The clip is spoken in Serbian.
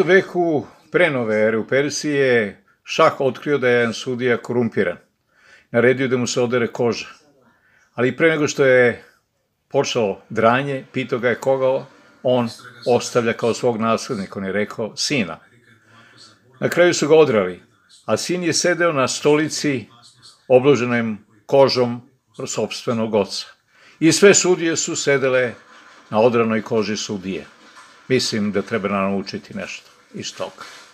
U veku pre nove ere u Persiji je šah otkrio da je jedan sudija korumpiran. Naredio da mu se odere koža. Ali pre nego što je počelo dranje, pitao ga je koga on ostavlja kao svog naslednika. On je rekao sina. Na kraju su ga odrali, a sin je sedeo na stolici obloženom kožom sobstvenog oca. I sve sudije su sedele na odranoj koži sudije mislim da treba naučiti nešto iz toga.